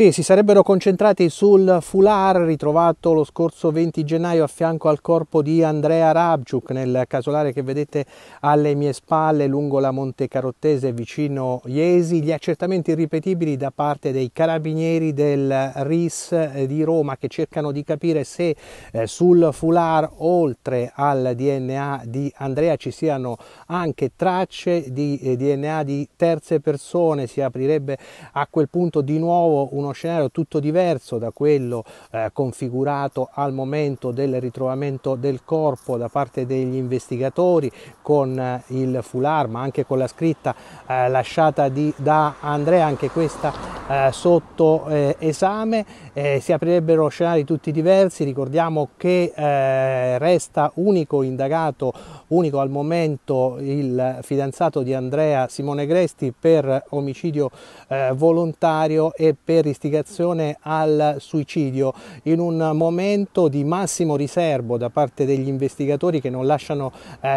Sì, si sarebbero concentrati sul foulard ritrovato lo scorso 20 gennaio a fianco al corpo di Andrea Rabciuk nel casolare che vedete alle mie spalle lungo la Monte Carottese vicino Iesi. Gli accertamenti irripetibili da parte dei carabinieri del RIS eh, di Roma che cercano di capire se eh, sul foulard oltre al DNA di Andrea ci siano anche tracce di eh, DNA di terze persone. Si aprirebbe a quel punto di nuovo uno uno scenario tutto diverso da quello eh, configurato al momento del ritrovamento del corpo da parte degli investigatori con eh, il foulard ma anche con la scritta eh, lasciata di, da Andrea anche questa eh, sotto eh, esame, eh, si aprirebbero scenari tutti diversi, ricordiamo che eh, resta unico indagato, unico al momento il fidanzato di Andrea Simone Gresti per omicidio eh, volontario e per istigazione al suicidio in un momento di massimo riservo da parte degli investigatori che non lasciano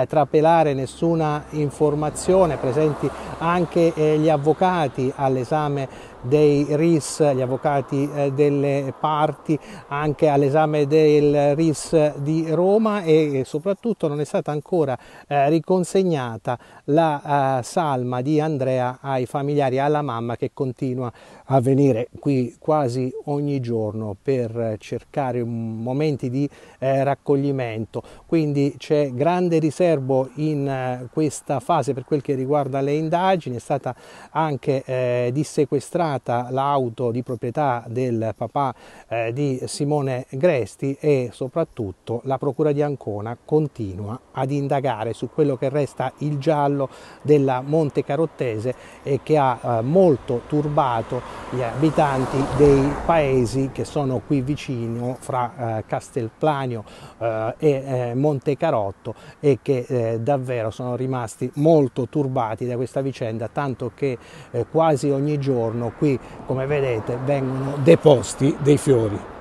trapelare nessuna informazione, presenti anche gli avvocati all'esame del dei RIS, gli avvocati eh, delle parti, anche all'esame del RIS di Roma e soprattutto non è stata ancora eh, riconsegnata la eh, salma di Andrea ai familiari, alla mamma che continua a venire qui quasi ogni giorno per cercare momenti di raccoglimento. Quindi c'è grande riservo in questa fase per quel che riguarda le indagini, è stata anche dissequestrata stata l'auto di proprietà del papà eh, di Simone Gresti e soprattutto la Procura di Ancona continua ad indagare su quello che resta il giallo della Monte Carottese e che ha eh, molto turbato gli abitanti dei paesi che sono qui vicino fra eh, Castelplanio eh, e eh, Monte Carotto e che eh, davvero sono rimasti molto turbati da questa vicenda tanto che quasi ogni giorno qui come vedete vengono deposti dei fiori.